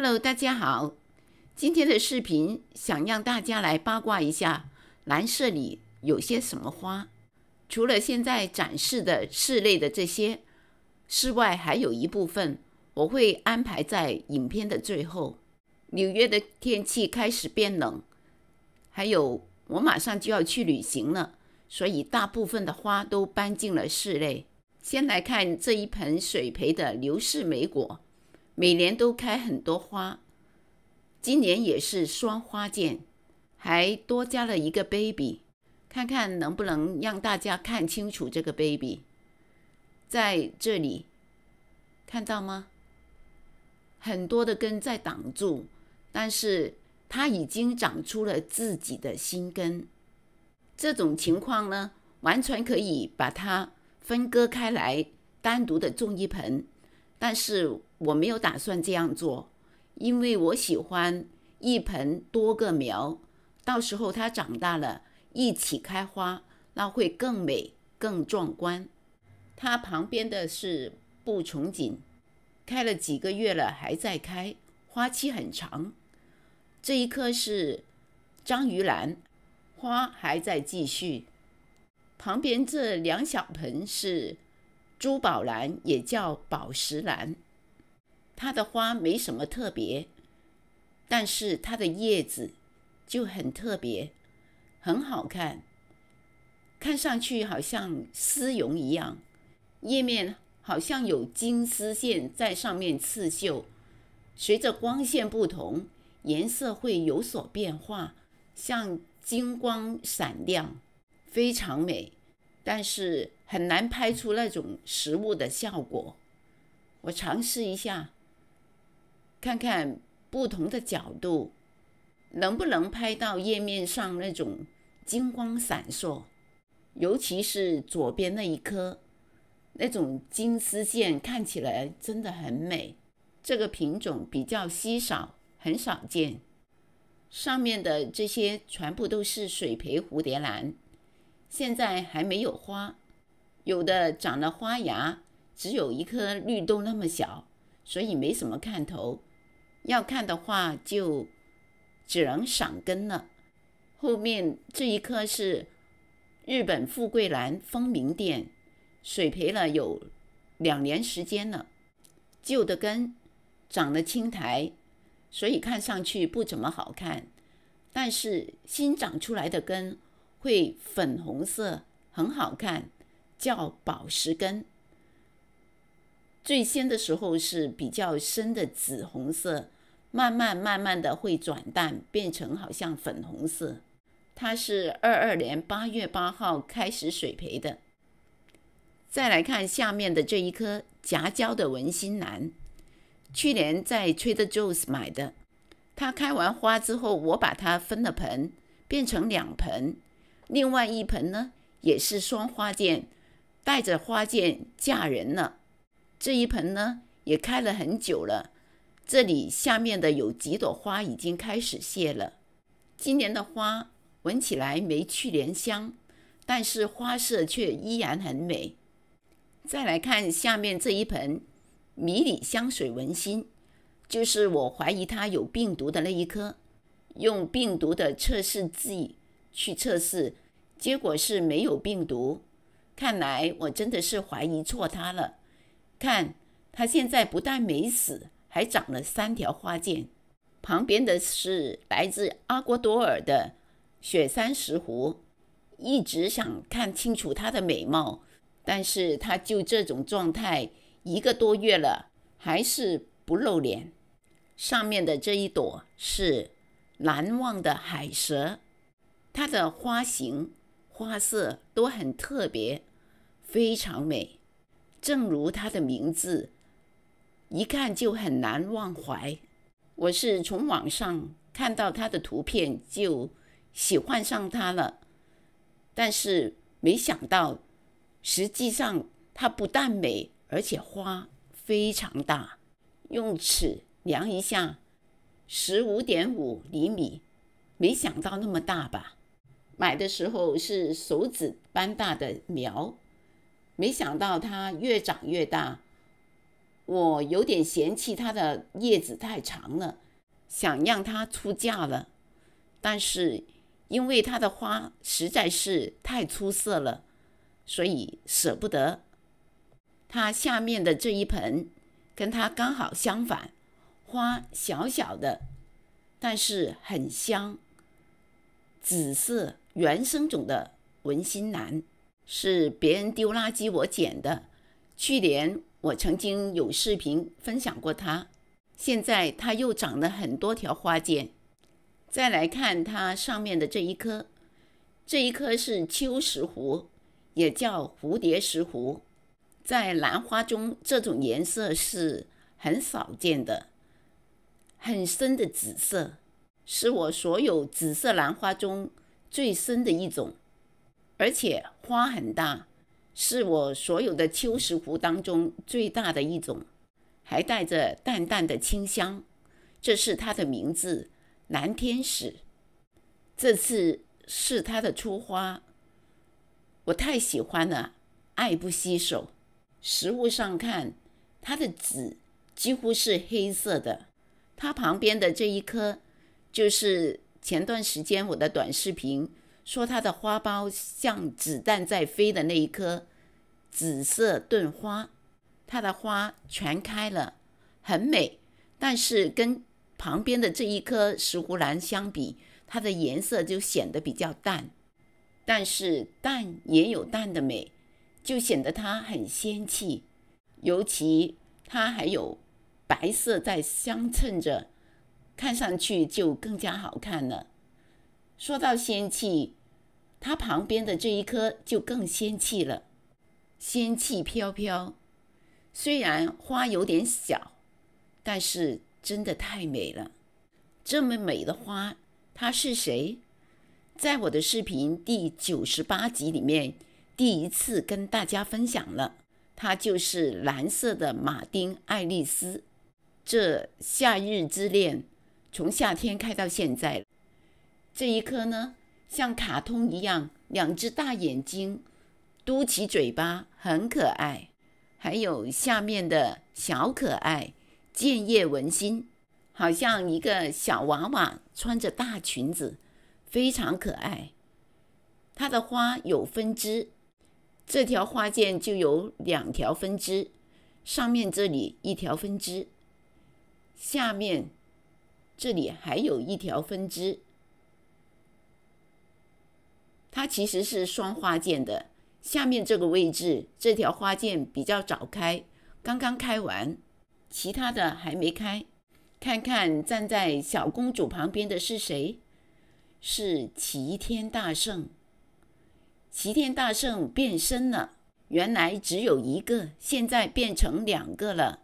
Hello，大家好，今天的视频想让大家来八卦一下蓝色里有些什么花。除了现在展示的室内的这些，室外还有一部分我会安排在影片的最后。纽约的天气开始变冷，还有我马上就要去旅行了，所以大部分的花都搬进了室内。先来看这一盆水培的流氏莓果。每年都开很多花，今年也是双花见，还多加了一个 baby，看看能不能让大家看清楚这个 baby，在这里看到吗？很多的根在挡住，但是它已经长出了自己的新根。这种情况呢，完全可以把它分割开来，单独的种一盆。但是我没有打算这样做，因为我喜欢一盆多个苗，到时候它长大了一起开花，那会更美更壮观。它旁边的是布虫锦，开了几个月了还在开，花期很长。这一棵是章鱼兰，花还在继续。旁边这两小盆是。珠宝兰也叫宝石兰，它的花没什么特别，但是它的叶子就很特别，很好看，看上去好像丝绒一样，叶面好像有金丝线在上面刺绣，随着光线不同，颜色会有所变化，像金光闪亮，非常美，但是。很难拍出那种实物的效果。我尝试一下，看看不同的角度能不能拍到叶面上那种金光闪烁。尤其是左边那一颗，那种金丝线看起来真的很美。这个品种比较稀少，很少见。上面的这些全部都是水培蝴蝶兰，现在还没有花。有的长了花芽，只有一颗绿豆那么小，所以没什么看头。要看的话，就只能赏根了。后面这一棵是日本富贵兰风明殿，水培了有两年时间了，旧的根长了青苔，所以看上去不怎么好看。但是新长出来的根会粉红色，很好看。叫宝石根，最先的时候是比较深的紫红色，慢慢慢慢的会转淡，变成好像粉红色。它是二二年八月八号开始水培的。再来看下面的这一颗夹胶的文心兰，去年在 Trader Joe's 买的。它开完花之后，我把它分了盆，变成两盆，另外一盆呢也是双花剑。带着花剑嫁人了，这一盆呢也开了很久了，这里下面的有几朵花已经开始谢了。今年的花闻起来没去年香，但是花色却依然很美。再来看下面这一盆迷你香水文心，就是我怀疑它有病毒的那一颗，用病毒的测试剂去测试，结果是没有病毒。看来我真的是怀疑错它了，看它现在不但没死，还长了三条花剑。旁边的是来自阿国多尔的雪山石斛，一直想看清楚它的美貌，但是它就这种状态一个多月了，还是不露脸。上面的这一朵是难忘的海蛇，它的花型。花色都很特别，非常美，正如它的名字，一看就很难忘怀。我是从网上看到它的图片就喜欢上它了，但是没想到，实际上它不但美，而且花非常大，用尺量一下，十五点五厘米，没想到那么大吧？买的时候是手指般大的苗，没想到它越长越大。我有点嫌弃它的叶子太长了，想让它出嫁了，但是因为它的花实在是太出色了，所以舍不得。它下面的这一盆，跟它刚好相反，花小小的，但是很香，紫色。原生种的文心兰是别人丢垃圾我捡的。去年我曾经有视频分享过它，现在它又长了很多条花尖。再来看它上面的这一颗，这一颗是秋石斛，也叫蝴蝶石斛，在兰花中这种颜色是很少见的，很深的紫色，是我所有紫色兰花中。最深的一种，而且花很大，是我所有的秋石斛当中最大的一种，还带着淡淡的清香。这是它的名字——蓝天使。这次是它的初花，我太喜欢了，爱不释手。实物上看，它的籽几乎是黑色的。它旁边的这一颗就是。前段时间我的短视频说它的花苞像子弹在飞的那一颗紫色盾花，它的花全开了，很美。但是跟旁边的这一颗石斛兰相比，它的颜色就显得比较淡。但是淡也有淡的美，就显得它很仙气。尤其它还有白色在相衬着。看上去就更加好看了。说到仙气，它旁边的这一颗就更仙气了，仙气飘飘。虽然花有点小，但是真的太美了。这么美的花，它是谁？在我的视频第九十八集里面，第一次跟大家分享了，它就是蓝色的马丁·爱丽丝。这《夏日之恋》。从夏天开到现在，这一棵呢像卡通一样，两只大眼睛，嘟起嘴巴，很可爱。还有下面的小可爱建叶文心，好像一个小娃娃穿着大裙子，非常可爱。它的花有分支，这条花剑就有两条分支，上面这里一条分支，下面。这里还有一条分支，它其实是双花剑的。下面这个位置，这条花剑比较早开，刚刚开完，其他的还没开。看看站在小公主旁边的是谁？是齐天大圣。齐天大圣变身了，原来只有一个，现在变成两个了。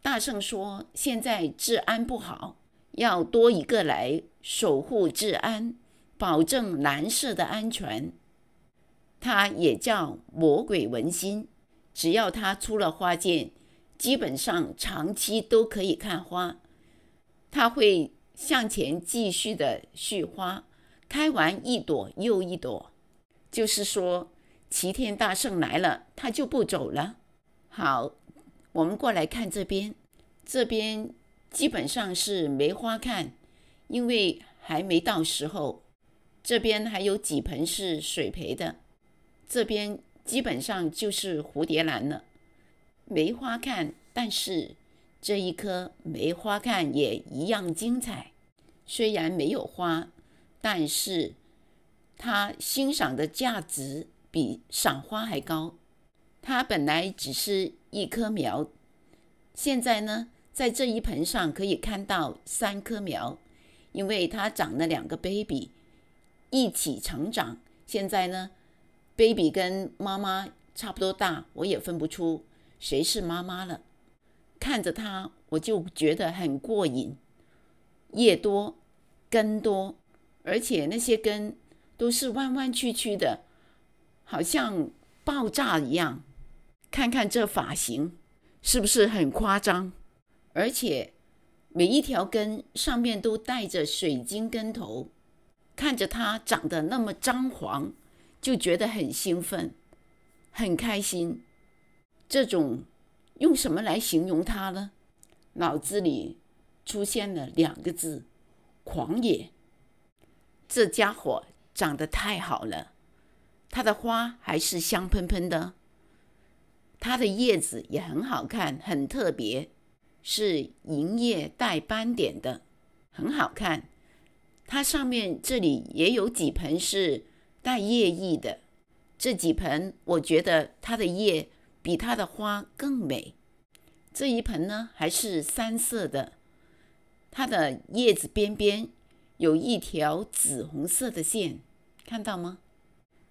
大圣说：“现在治安不好。”要多一个来守护治安，保证蓝色的安全。它也叫魔鬼文心，只要它出了花剑，基本上长期都可以看花。它会向前继续的续花，开完一朵又一朵。就是说，齐天大圣来了，它就不走了。好，我们过来看这边，这边。基本上是梅花看，因为还没到时候。这边还有几盆是水培的，这边基本上就是蝴蝶兰了。梅花看，但是这一棵梅花看也一样精彩。虽然没有花，但是它欣赏的价值比赏花还高。它本来只是一棵苗，现在呢？在这一盆上可以看到三棵苗，因为它长了两个 baby，一起成长。现在呢，baby 跟妈妈差不多大，我也分不出谁是妈妈了。看着它，我就觉得很过瘾。叶多，根多，而且那些根都是弯弯曲曲的，好像爆炸一样。看看这发型，是不是很夸张？而且，每一条根上面都带着水晶根头，看着它长得那么张狂，就觉得很兴奋，很开心。这种用什么来形容它呢？脑子里出现了两个字：狂野。这家伙长得太好了，它的花还是香喷喷的，它的叶子也很好看，很特别。是银叶带斑点的，很好看。它上面这里也有几盆是带叶翼的，这几盆我觉得它的叶比它的花更美。这一盆呢还是三色的，它的叶子边边有一条紫红色的线，看到吗？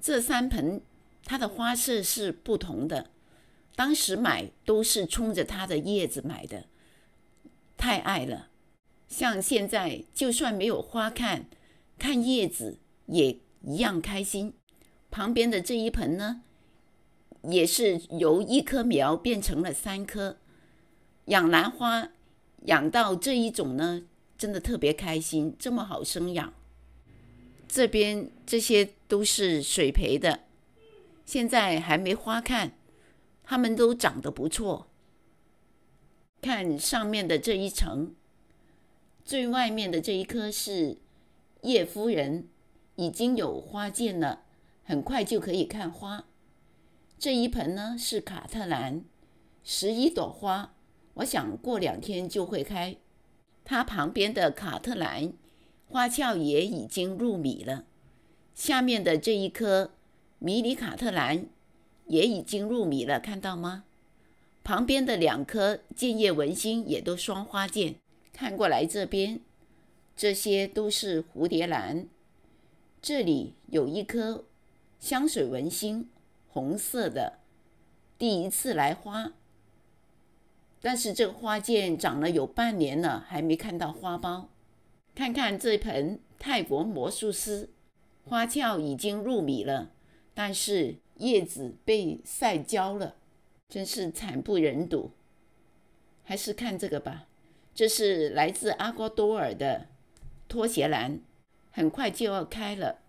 这三盆它的花色是不同的，当时买都是冲着它的叶子买的。太爱了，像现在就算没有花看，看叶子也一样开心。旁边的这一盆呢，也是由一棵苗变成了三棵。养兰花养到这一种呢，真的特别开心，这么好生养。这边这些都是水培的，现在还没花看，它们都长得不错。看上面的这一层，最外面的这一颗是叶夫人，已经有花见了，很快就可以看花。这一盆呢是卡特兰，十一朵花，我想过两天就会开。它旁边的卡特兰花鞘也已经入米了。下面的这一颗迷你卡特兰也已经入米了，看到吗？旁边的两颗建叶文心也都双花剑，看过来这边，这些都是蝴蝶兰。这里有一颗香水文心，红色的，第一次来花。但是这个花剑长了有半年了，还没看到花苞。看看这盆泰国魔术师，花鞘已经入米了，但是叶子被晒焦了。真是惨不忍睹，还是看这个吧。这是来自阿瓜多尔的拖鞋兰，很快就要开了。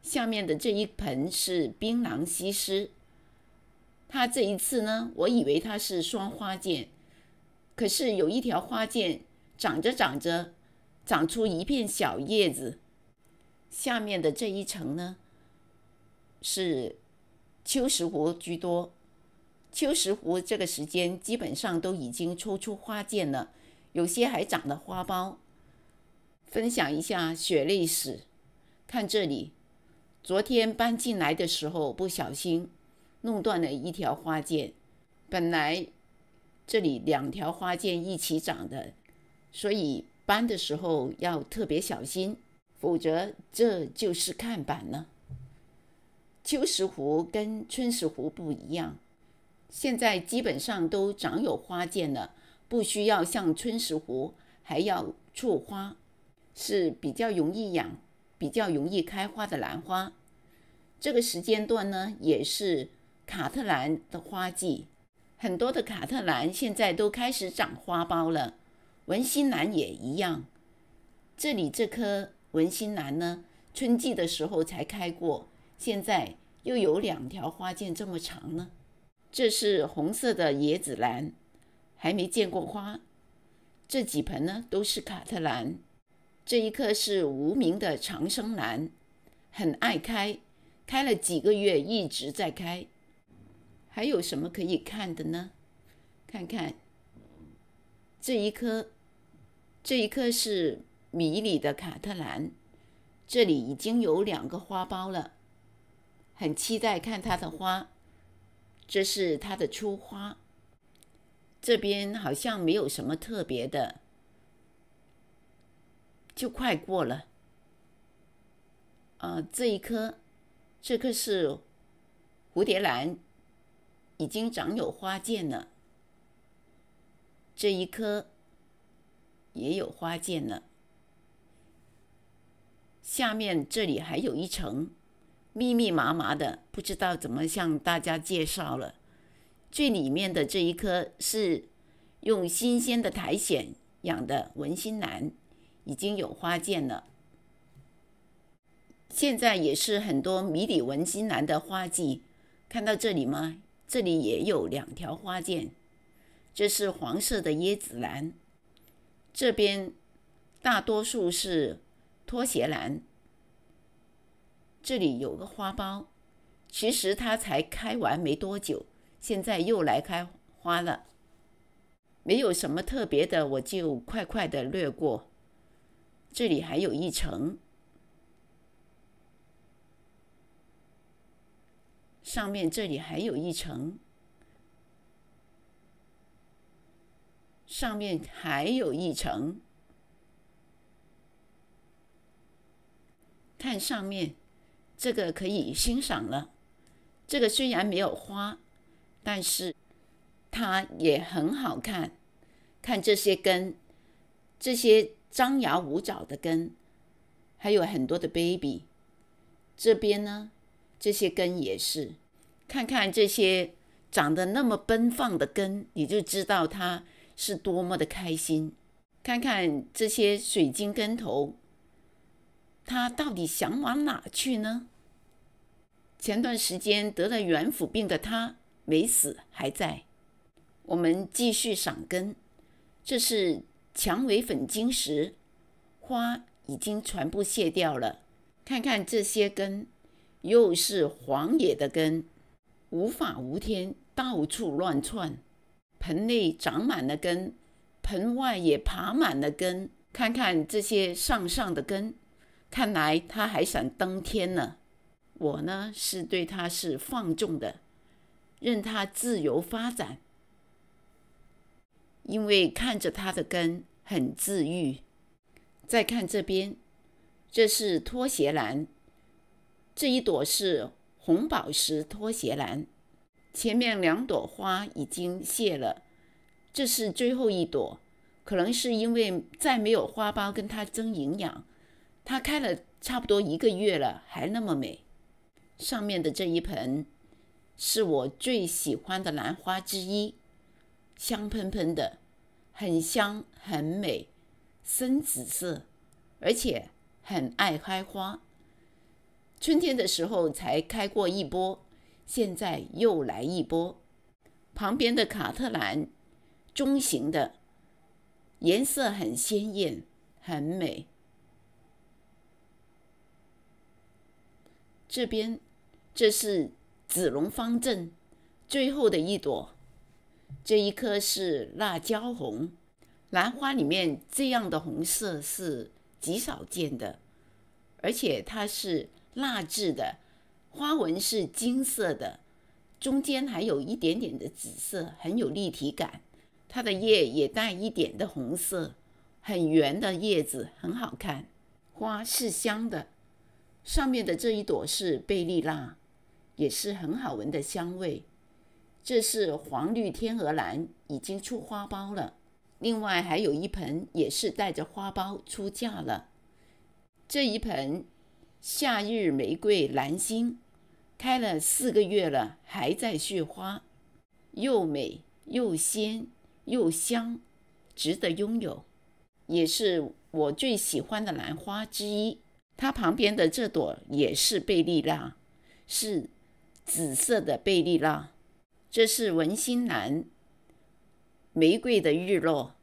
下面的这一盆是槟榔西施，它这一次呢，我以为它是双花剑，可是有一条花剑长着长着，长出一片小叶子。下面的这一层呢，是秋石斛居多。秋石斛这个时间基本上都已经抽出花剑了，有些还长了花苞。分享一下血泪史，看这里，昨天搬进来的时候不小心弄断了一条花剑，本来这里两条花剑一起长的，所以搬的时候要特别小心，否则这就是看板了。秋石斛跟春石斛不一样。现在基本上都长有花剑了，不需要像春石斛还要促花，是比较容易养、比较容易开花的兰花。这个时间段呢，也是卡特兰的花季，很多的卡特兰现在都开始长花苞了，文心兰也一样。这里这颗文心兰呢，春季的时候才开过，现在又有两条花剑这么长呢。这是红色的野子兰，还没见过花。这几盆呢都是卡特兰，这一棵是无名的长生兰，很爱开，开了几个月一直在开。还有什么可以看的呢？看看这一棵，这一棵是迷里的卡特兰，这里已经有两个花苞了，很期待看它的花。这是它的初花，这边好像没有什么特别的，就快过了。啊，这一颗，这颗是蝴蝶兰，已经长有花剑了。这一颗也有花剑了，下面这里还有一层。密密麻麻的，不知道怎么向大家介绍了。最里面的这一颗是用新鲜的苔藓养的文心兰，已经有花剑了。现在也是很多迷你文心兰的花季，看到这里吗？这里也有两条花剑，这是黄色的椰子兰，这边大多数是拖鞋兰。这里有个花苞，其实它才开完没多久，现在又来开花了。没有什么特别的，我就快快的略过。这里还有一层，上面这里还有一层，上面还有一层，看上面。这个可以欣赏了。这个虽然没有花，但是它也很好看。看这些根，这些张牙舞爪的根，还有很多的 baby。这边呢，这些根也是。看看这些长得那么奔放的根，你就知道它是多么的开心。看看这些水晶根头，它到底想往哪去呢？前段时间得了软腐病的他没死，还在。我们继续赏根，这是蔷薇粉晶石，花已经全部谢掉了。看看这些根，又是黄野的根，无法无天，到处乱窜。盆内长满了根，盆外也爬满了根。看看这些上上的根，看来他还想登天呢。我呢是对它是放纵的，任它自由发展。因为看着它的根很治愈。再看这边，这是拖鞋兰，这一朵是红宝石拖鞋兰。前面两朵花已经谢了，这是最后一朵。可能是因为再没有花苞跟它争营养，它开了差不多一个月了，还那么美。上面的这一盆是我最喜欢的兰花之一，香喷喷的，很香很美，深紫色，而且很爱开花。春天的时候才开过一波，现在又来一波。旁边的卡特兰，中型的，颜色很鲜艳，很美。这边。这是紫龙方阵最后的一朵，这一颗是辣椒红兰花里面这样的红色是极少见的，而且它是蜡质的，花纹是金色的，中间还有一点点的紫色，很有立体感。它的叶也带一点的红色，很圆的叶子很好看，花是香的。上面的这一朵是贝利娜。也是很好闻的香味，这是黄绿天鹅兰，已经出花苞了。另外还有一盆也是带着花苞出嫁了。这一盆夏日玫瑰蓝心，开了四个月了，还在续花，又美又鲜又香，值得拥有，也是我最喜欢的兰花之一。它旁边的这朵也是贝丽娜，是。紫色的贝利娜，这是文心兰。玫瑰的日落，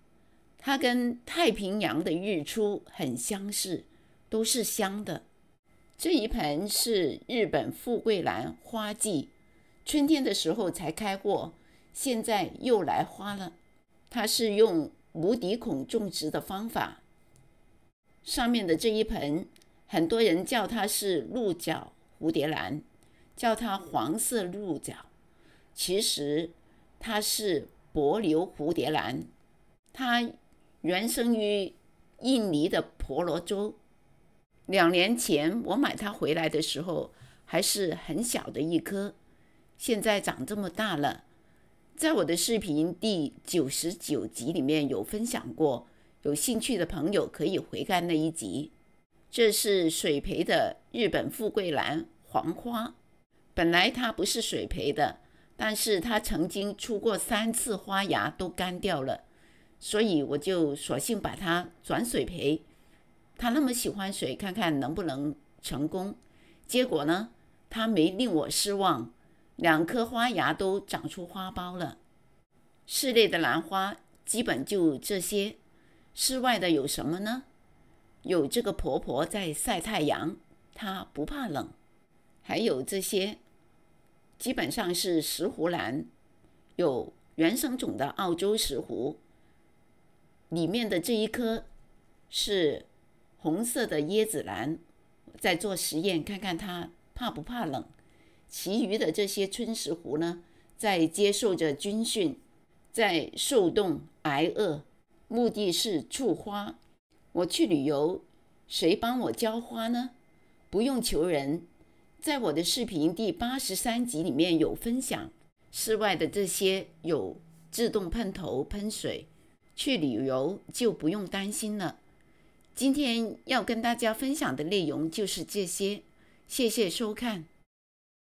它跟太平洋的日出很相似，都是香的。这一盆是日本富贵兰，花季春天的时候才开过，现在又来花了。它是用无底孔种植的方法。上面的这一盆，很多人叫它是鹿角蝴蝶兰。叫它黄色鹿角，其实它是薄流蝴蝶兰。它原生于印尼的婆罗洲。两年前我买它回来的时候还是很小的一颗，现在长这么大了。在我的视频第九十九集里面有分享过，有兴趣的朋友可以回看那一集。这是水培的日本富贵兰黄花。本来它不是水培的，但是它曾经出过三次花芽都干掉了，所以我就索性把它转水培。它那么喜欢水，看看能不能成功。结果呢，它没令我失望，两颗花芽都长出花苞了。室内的兰花基本就这些，室外的有什么呢？有这个婆婆在晒太阳，她不怕冷，还有这些。基本上是石斛兰，有原生种的澳洲石斛。里面的这一颗是红色的椰子兰，在做实验，看看它怕不怕冷。其余的这些春石斛呢，在接受着军训，在受冻挨饿，目的是促花。我去旅游，谁帮我浇花呢？不用求人。在我的视频第八十三集里面有分享，室外的这些有自动喷头喷水，去旅游就不用担心了。今天要跟大家分享的内容就是这些，谢谢收看。